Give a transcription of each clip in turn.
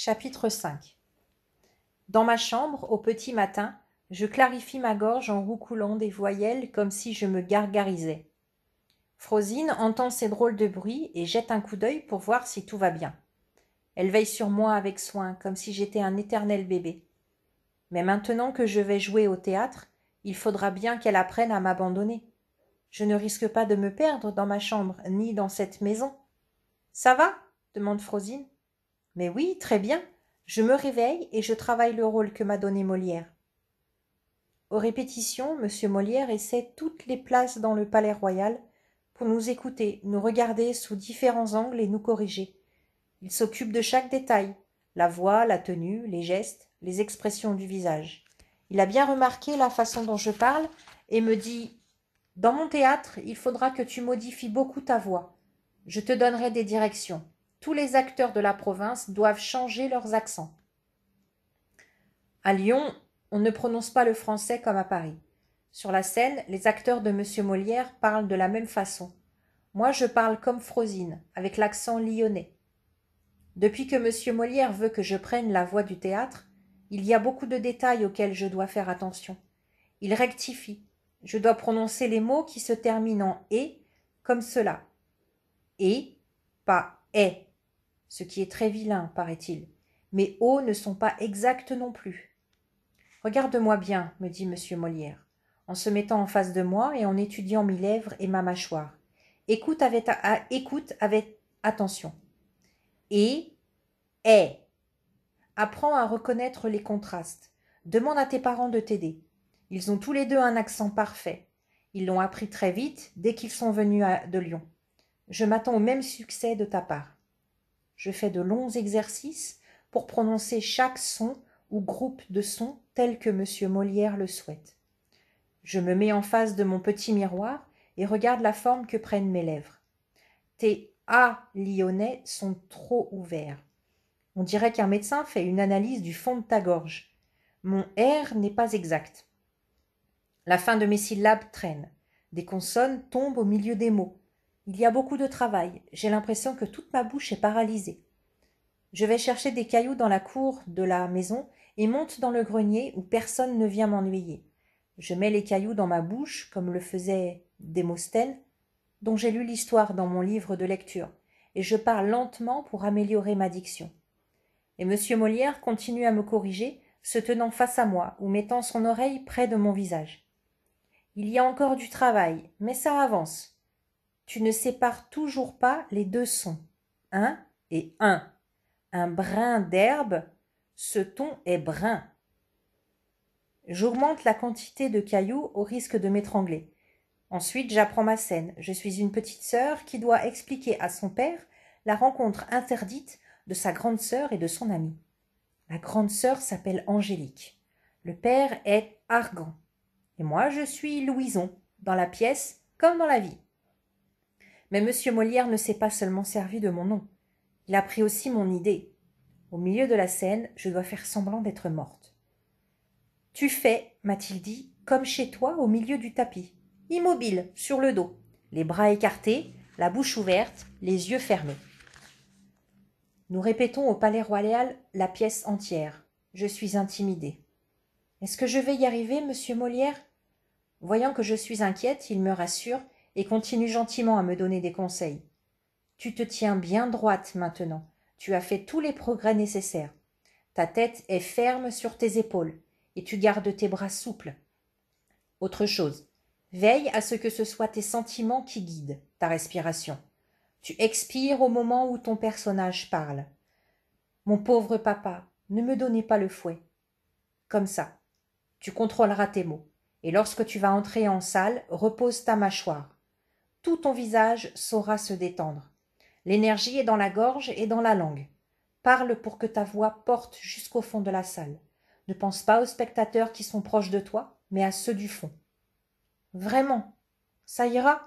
Chapitre 5 Dans ma chambre, au petit matin, je clarifie ma gorge en roucoulant des voyelles comme si je me gargarisais. Frosine entend ces drôles de bruits et jette un coup d'œil pour voir si tout va bien. Elle veille sur moi avec soin, comme si j'étais un éternel bébé. Mais maintenant que je vais jouer au théâtre, il faudra bien qu'elle apprenne à m'abandonner. Je ne risque pas de me perdre dans ma chambre, ni dans cette maison. Ça va demande Frosine. Mais oui, très bien. Je me réveille et je travaille le rôle que m'a donné Molière. Aux répétitions, M. Molière essaie toutes les places dans le palais royal pour nous écouter, nous regarder sous différents angles et nous corriger. Il s'occupe de chaque détail, la voix, la tenue, les gestes, les expressions du visage. Il a bien remarqué la façon dont je parle et me dit Dans mon théâtre, il faudra que tu modifies beaucoup ta voix. Je te donnerai des directions tous les acteurs de la province doivent changer leurs accents. À Lyon, on ne prononce pas le français comme à Paris. Sur la scène, les acteurs de M. Molière parlent de la même façon. Moi, je parle comme Frosine, avec l'accent lyonnais. Depuis que M. Molière veut que je prenne la voix du théâtre, il y a beaucoup de détails auxquels je dois faire attention. Il rectifie. Je dois prononcer les mots qui se terminent en et comme cela. Et, pas est ce qui est très vilain, paraît-il. Mes hauts ne sont pas exacts non plus. Regarde-moi bien, me dit M. Molière, en se mettant en face de moi et en étudiant mes lèvres et ma mâchoire. Écoute avec, ah, écoute avec attention. Et est. Eh, apprends à reconnaître les contrastes. Demande à tes parents de t'aider. Ils ont tous les deux un accent parfait. Ils l'ont appris très vite dès qu'ils sont venus de Lyon. Je m'attends au même succès de ta part. Je fais de longs exercices pour prononcer chaque son ou groupe de sons tel que M. Molière le souhaite. Je me mets en face de mon petit miroir et regarde la forme que prennent mes lèvres. Tes A lyonnais sont trop ouverts. On dirait qu'un médecin fait une analyse du fond de ta gorge. Mon R n'est pas exact. La fin de mes syllabes traîne. Des consonnes tombent au milieu des mots. Il y a beaucoup de travail. J'ai l'impression que toute ma bouche est paralysée. Je vais chercher des cailloux dans la cour de la maison et monte dans le grenier où personne ne vient m'ennuyer. Je mets les cailloux dans ma bouche, comme le faisait Démosthène, dont j'ai lu l'histoire dans mon livre de lecture, et je parle lentement pour améliorer ma diction. Et M. Molière continue à me corriger, se tenant face à moi ou mettant son oreille près de mon visage. Il y a encore du travail, mais ça avance tu ne sépares toujours pas les deux sons, un et un. Un brin d'herbe, ce ton est brun. J'augmente la quantité de cailloux au risque de m'étrangler. Ensuite, j'apprends ma scène. Je suis une petite sœur qui doit expliquer à son père la rencontre interdite de sa grande sœur et de son amie. La grande sœur s'appelle Angélique. Le père est Argan. Et moi, je suis Louison, dans la pièce comme dans la vie. Mais M. Molière ne s'est pas seulement servi de mon nom. Il a pris aussi mon idée. Au milieu de la scène, je dois faire semblant d'être morte. Tu fais, m'a-t-il dit, comme chez toi au milieu du tapis, immobile, sur le dos, les bras écartés, la bouche ouverte, les yeux fermés. Nous répétons au Palais Royal la pièce entière. Je suis intimidée. Est-ce que je vais y arriver, monsieur Molière Voyant que je suis inquiète, il me rassure et continue gentiment à me donner des conseils. Tu te tiens bien droite maintenant. Tu as fait tous les progrès nécessaires. Ta tête est ferme sur tes épaules et tu gardes tes bras souples. Autre chose, veille à ce que ce soit tes sentiments qui guident ta respiration. Tu expires au moment où ton personnage parle. Mon pauvre papa, ne me donnez pas le fouet. Comme ça, tu contrôleras tes mots. Et lorsque tu vas entrer en salle, repose ta mâchoire tout ton visage saura se détendre. L'énergie est dans la gorge et dans la langue. Parle pour que ta voix porte jusqu'au fond de la salle. Ne pense pas aux spectateurs qui sont proches de toi, mais à ceux du fond. Vraiment, ça ira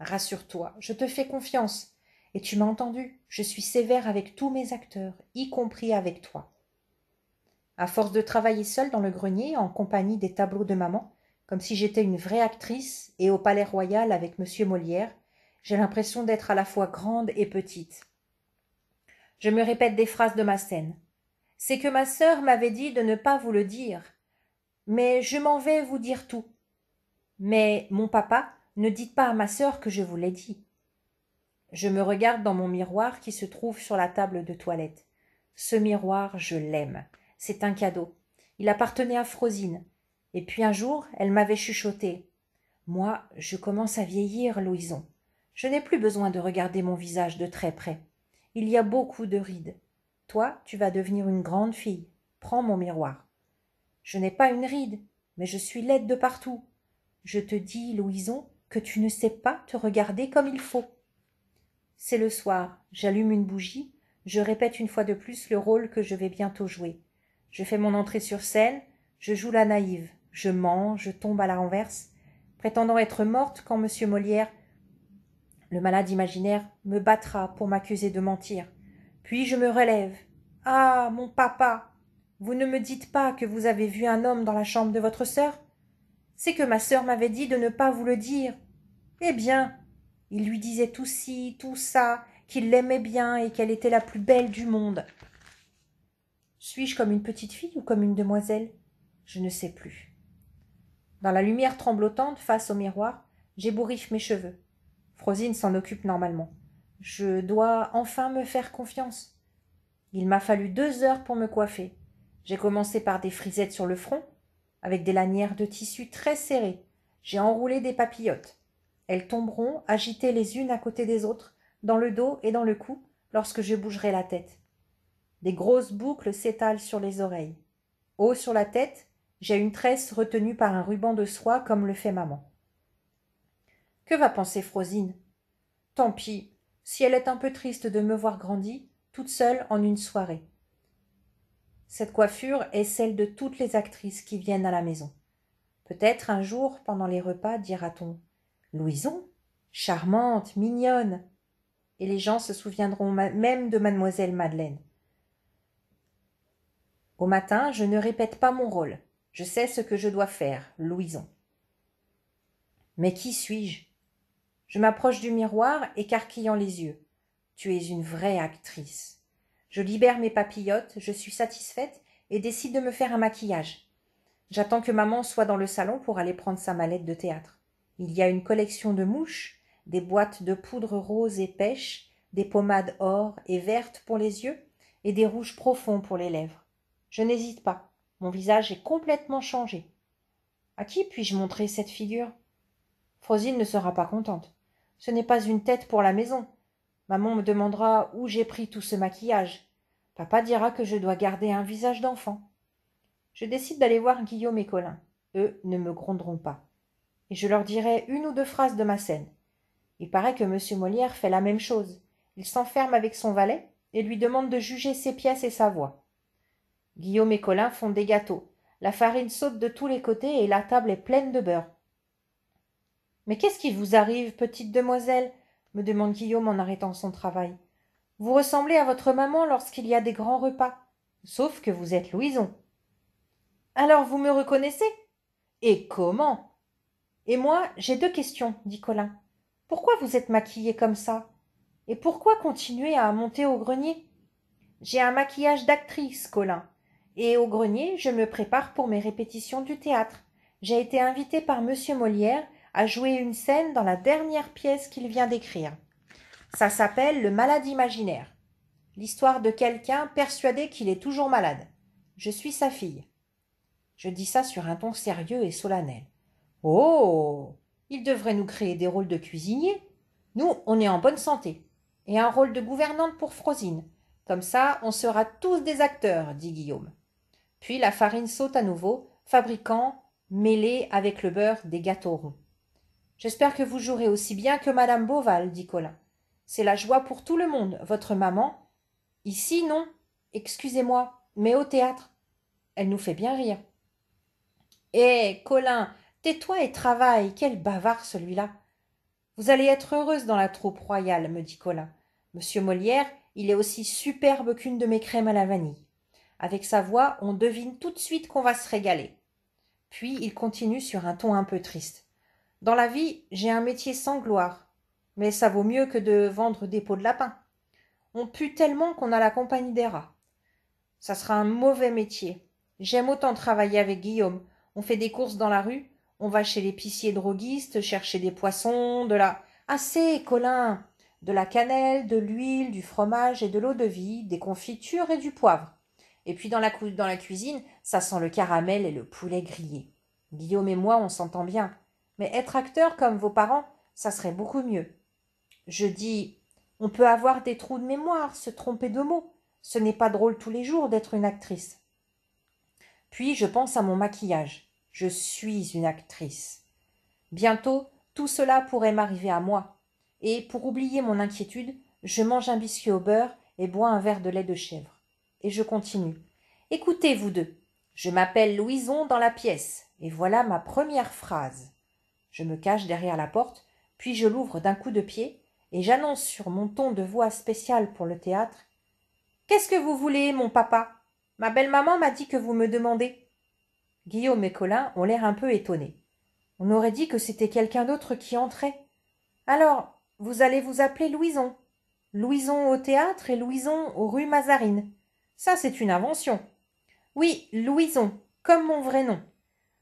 Rassure-toi, je te fais confiance. Et tu m'as entendu, je suis sévère avec tous mes acteurs, y compris avec toi. À force de travailler seul dans le grenier, en compagnie des tableaux de maman, comme si j'étais une vraie actrice, et au Palais Royal avec M. Molière, j'ai l'impression d'être à la fois grande et petite. Je me répète des phrases de ma scène. C'est que ma sœur m'avait dit de ne pas vous le dire. Mais je m'en vais vous dire tout. Mais mon papa, ne dites pas à ma sœur que je vous l'ai dit. Je me regarde dans mon miroir qui se trouve sur la table de toilette. Ce miroir, je l'aime. C'est un cadeau. Il appartenait à Frosine. Et puis un jour, elle m'avait chuchoté. Moi, je commence à vieillir, Louison. Je n'ai plus besoin de regarder mon visage de très près. Il y a beaucoup de rides. Toi, tu vas devenir une grande fille. Prends mon miroir. Je n'ai pas une ride, mais je suis laide de partout. Je te dis, Louison, que tu ne sais pas te regarder comme il faut. C'est le soir, j'allume une bougie, je répète une fois de plus le rôle que je vais bientôt jouer. Je fais mon entrée sur scène, je joue la naïve. Je mens, je tombe à la renverse, prétendant être morte quand M. Molière, le malade imaginaire, me battra pour m'accuser de mentir. Puis je me relève. Ah, mon papa Vous ne me dites pas que vous avez vu un homme dans la chambre de votre sœur C'est que ma sœur m'avait dit de ne pas vous le dire. Eh bien Il lui disait tout ci, tout ça, qu'il l'aimait bien et qu'elle était la plus belle du monde. Suis-je comme une petite fille ou comme une demoiselle Je ne sais plus. Dans la lumière tremblotante, face au miroir, j'ébouriffe mes cheveux. Frosine s'en occupe normalement. Je dois enfin me faire confiance. Il m'a fallu deux heures pour me coiffer. J'ai commencé par des frisettes sur le front, avec des lanières de tissu très serrées. J'ai enroulé des papillotes. Elles tomberont, agitées les unes à côté des autres, dans le dos et dans le cou, lorsque je bougerai la tête. Des grosses boucles s'étalent sur les oreilles. Haut sur la tête, j'ai une tresse retenue par un ruban de soie comme le fait maman. Que va penser Frosine Tant pis, si elle est un peu triste de me voir grandie, toute seule en une soirée. Cette coiffure est celle de toutes les actrices qui viennent à la maison. Peut-être un jour, pendant les repas, dira-t-on Louison Charmante, mignonne Et les gens se souviendront même de Mademoiselle Madeleine. Au matin, je ne répète pas mon rôle. Je sais ce que je dois faire, Louison. Mais qui suis-je Je m'approche du miroir, écarquillant les yeux. Tu es une vraie actrice. Je libère mes papillotes, je suis satisfaite et décide de me faire un maquillage. J'attends que maman soit dans le salon pour aller prendre sa mallette de théâtre. Il y a une collection de mouches, des boîtes de poudre rose et pêche, des pommades or et vertes pour les yeux et des rouges profonds pour les lèvres. Je n'hésite pas. Mon visage est complètement changé. À qui puis-je montrer cette figure Frosine ne sera pas contente. Ce n'est pas une tête pour la maison. Maman me demandera où j'ai pris tout ce maquillage. Papa dira que je dois garder un visage d'enfant. Je décide d'aller voir Guillaume et Colin. Eux ne me gronderont pas. Et je leur dirai une ou deux phrases de ma scène. Il paraît que M. Molière fait la même chose. Il s'enferme avec son valet et lui demande de juger ses pièces et sa voix. Guillaume et Colin font des gâteaux. La farine saute de tous les côtés et la table est pleine de beurre. Mais qu'est-ce qui vous arrive, petite demoiselle me demande Guillaume en arrêtant son travail. Vous ressemblez à votre maman lorsqu'il y a des grands repas, sauf que vous êtes Louison. Alors vous me reconnaissez Et comment Et moi, j'ai deux questions, dit Colin. Pourquoi vous êtes maquillée comme ça Et pourquoi continuer à monter au grenier J'ai un maquillage d'actrice, Colin et au grenier, je me prépare pour mes répétitions du théâtre. J'ai été invité par M. Molière à jouer une scène dans la dernière pièce qu'il vient d'écrire. Ça s'appelle Le malade imaginaire. L'histoire de quelqu'un persuadé qu'il est toujours malade. Je suis sa fille. Je dis ça sur un ton sérieux et solennel. Oh Il devrait nous créer des rôles de cuisiniers. Nous, on est en bonne santé. Et un rôle de gouvernante pour Frosine. Comme ça, on sera tous des acteurs, dit Guillaume. Puis la farine saute à nouveau, fabriquant, mêlée avec le beurre, des gâteaux ronds. J'espère que vous jouerez aussi bien que madame Beauval, » dit Colin. C'est la joie pour tout le monde, votre maman. Ici, non, excusez-moi, mais au théâtre. Elle nous fait bien rire. Eh, Colin, tais-toi et travaille, quel bavard celui-là. Vous allez être heureuse dans la troupe royale, me dit Colin. Monsieur Molière, il est aussi superbe qu'une de mes crèmes à la vanille. Avec sa voix, on devine tout de suite qu'on va se régaler. Puis il continue sur un ton un peu triste. Dans la vie, j'ai un métier sans gloire, mais ça vaut mieux que de vendre des pots de lapin. On pue tellement qu'on a la compagnie des rats. Ça sera un mauvais métier. J'aime autant travailler avec Guillaume. On fait des courses dans la rue, on va chez l'épicier droguiste chercher des poissons, de la. Assez, Colin De la cannelle, de l'huile, du fromage et de l'eau de vie, des confitures et du poivre. Et puis dans la, dans la cuisine, ça sent le caramel et le poulet grillé. Guillaume et moi, on s'entend bien. Mais être acteur comme vos parents, ça serait beaucoup mieux. Je dis On peut avoir des trous de mémoire, se tromper de mots. Ce n'est pas drôle tous les jours d'être une actrice. Puis je pense à mon maquillage. Je suis une actrice. Bientôt, tout cela pourrait m'arriver à moi. Et pour oublier mon inquiétude, je mange un biscuit au beurre et bois un verre de lait de chèvre. Et je continue. Écoutez, vous deux. Je m'appelle Louison dans la pièce, et voilà ma première phrase. Je me cache derrière la porte, puis je l'ouvre d'un coup de pied, et j'annonce sur mon ton de voix spécial pour le théâtre. Qu'est-ce que vous voulez, mon papa? Ma belle maman m'a dit que vous me demandez. Guillaume et Colin ont l'air un peu étonnés. On aurait dit que c'était quelqu'un d'autre qui entrait. Alors, vous allez vous appeler Louison. Louison au théâtre et Louison aux rues Mazarine. Ça, c'est une invention. Oui, Louison, comme mon vrai nom.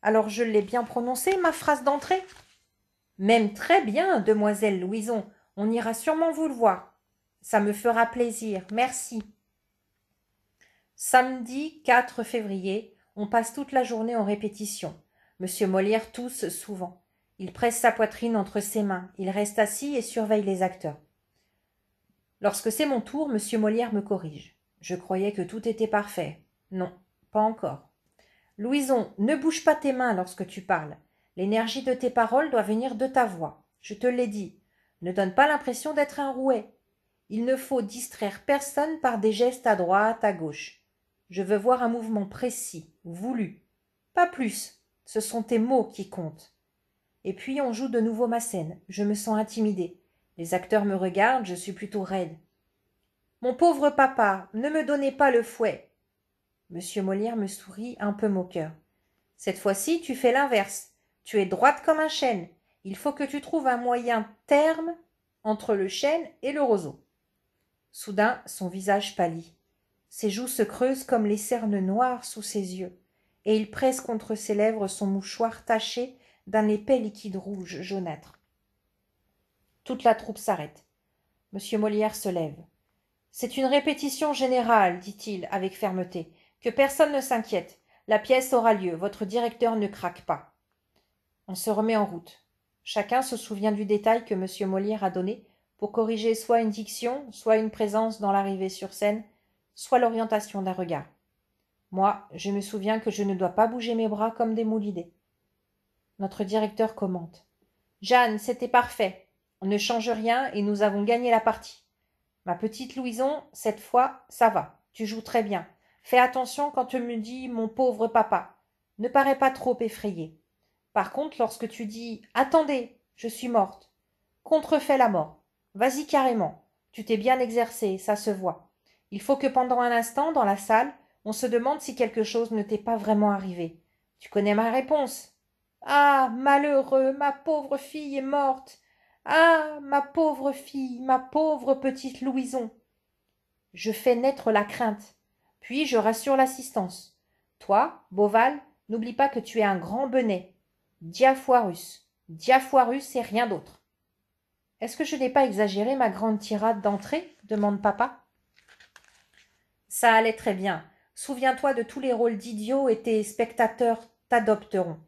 Alors je l'ai bien prononcé, ma phrase d'entrée Même très bien, demoiselle Louison. On ira sûrement vous le voir. Ça me fera plaisir, merci. Samedi 4 février, on passe toute la journée en répétition. Monsieur Molière tousse souvent. Il presse sa poitrine entre ses mains, il reste assis et surveille les acteurs. Lorsque c'est mon tour, monsieur Molière me corrige. Je croyais que tout était parfait. Non, pas encore. Louison, ne bouge pas tes mains lorsque tu parles. L'énergie de tes paroles doit venir de ta voix. Je te l'ai dit. Ne donne pas l'impression d'être un rouet. Il ne faut distraire personne par des gestes à droite, à gauche. Je veux voir un mouvement précis, voulu. Pas plus. Ce sont tes mots qui comptent. Et puis on joue de nouveau ma scène. Je me sens intimidée. Les acteurs me regardent, je suis plutôt raide. Mon pauvre papa, ne me donnez pas le fouet. M. Molière me sourit un peu moqueur. Cette fois-ci, tu fais l'inverse. Tu es droite comme un chêne. Il faut que tu trouves un moyen terme entre le chêne et le roseau. Soudain, son visage pâlit. Ses joues se creusent comme les cernes noires sous ses yeux, et il presse contre ses lèvres son mouchoir taché d'un épais liquide rouge jaunâtre. Toute la troupe s'arrête. M. Molière se lève c'est une répétition générale, dit-il avec fermeté. Que personne ne s'inquiète. La pièce aura lieu. Votre directeur ne craque pas. On se remet en route. Chacun se souvient du détail que M. Molière a donné pour corriger soit une diction, soit une présence dans l'arrivée sur scène, soit l'orientation d'un regard. Moi, je me souviens que je ne dois pas bouger mes bras comme des moulidés. Notre directeur commente. Jeanne, c'était parfait. On ne change rien et nous avons gagné la partie. Ma petite Louison, cette fois, ça va. Tu joues très bien. Fais attention quand tu me dis mon pauvre papa. Ne parais pas trop effrayé. Par contre, lorsque tu dis Attendez, je suis morte, contrefais la mort. Vas-y carrément. Tu t'es bien exercé, ça se voit. Il faut que pendant un instant, dans la salle, on se demande si quelque chose ne t'est pas vraiment arrivé. Tu connais ma réponse. Ah. Malheureux. Ma pauvre fille est morte. Ah. Ma pauvre ma pauvre petite Louison. Je fais naître la crainte, puis je rassure l'assistance. Toi, Boval, n'oublie pas que tu es un grand benet. Diafoirus, Diafoirus et rien d'autre. Est-ce que je n'ai pas exagéré ma grande tirade d'entrée demande papa. Ça allait très bien. Souviens-toi de tous les rôles d'idiot et tes spectateurs t'adopteront.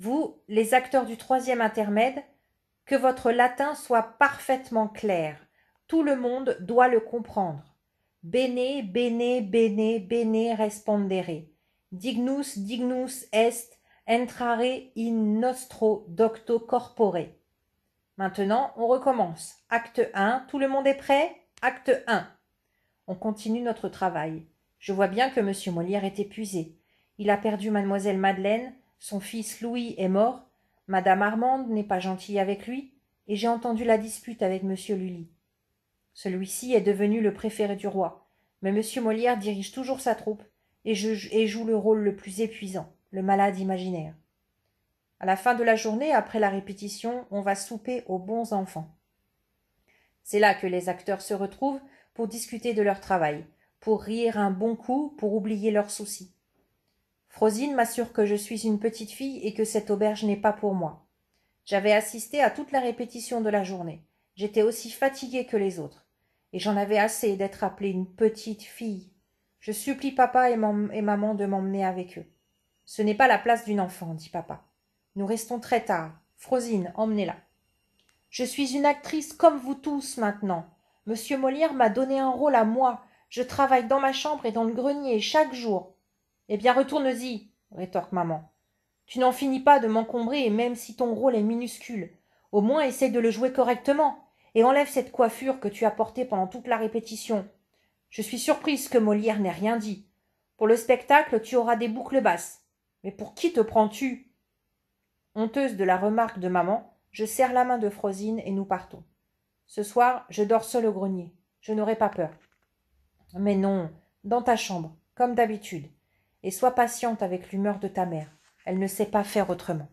Vous, les acteurs du troisième intermède, que votre latin soit parfaitement clair. Tout le monde doit le comprendre. Bene, bene, bene, bene respondere. Dignus, dignus est entrare in nostro docto corpore. Maintenant, on recommence. Acte 1, tout le monde est prêt Acte 1. On continue notre travail. Je vois bien que M. Molière est épuisé. Il a perdu Mademoiselle Madeleine, son fils Louis est mort, Madame Armande n'est pas gentille avec lui, et j'ai entendu la dispute avec Monsieur Lully. Celui-ci est devenu le préféré du roi, mais Monsieur Molière dirige toujours sa troupe et, et joue le rôle le plus épuisant, le malade imaginaire. À la fin de la journée, après la répétition, on va souper aux bons enfants. C'est là que les acteurs se retrouvent pour discuter de leur travail, pour rire un bon coup, pour oublier leurs soucis. Frosine m'assure que je suis une petite fille et que cette auberge n'est pas pour moi. J'avais assisté à toute la répétition de la journée. J'étais aussi fatiguée que les autres. Et j'en avais assez d'être appelée une petite fille. Je supplie papa et, et maman de m'emmener avec eux. Ce n'est pas la place d'une enfant, dit papa. Nous restons très tard. Frosine, emmenez-la. Je suis une actrice comme vous tous maintenant. Monsieur Molière m'a donné un rôle à moi. Je travaille dans ma chambre et dans le grenier chaque jour. Eh bien, retourne-y, rétorque maman. Tu n'en finis pas de m'encombrer, et même si ton rôle est minuscule, au moins essaie de le jouer correctement, et enlève cette coiffure que tu as portée pendant toute la répétition. Je suis surprise que Molière n'ait rien dit. Pour le spectacle, tu auras des boucles basses. Mais pour qui te prends-tu Honteuse de la remarque de maman, je serre la main de Frosine et nous partons. Ce soir, je dors seul au grenier. Je n'aurai pas peur. Mais non, dans ta chambre, comme d'habitude et sois patiente avec l'humeur de ta mère. Elle ne sait pas faire autrement.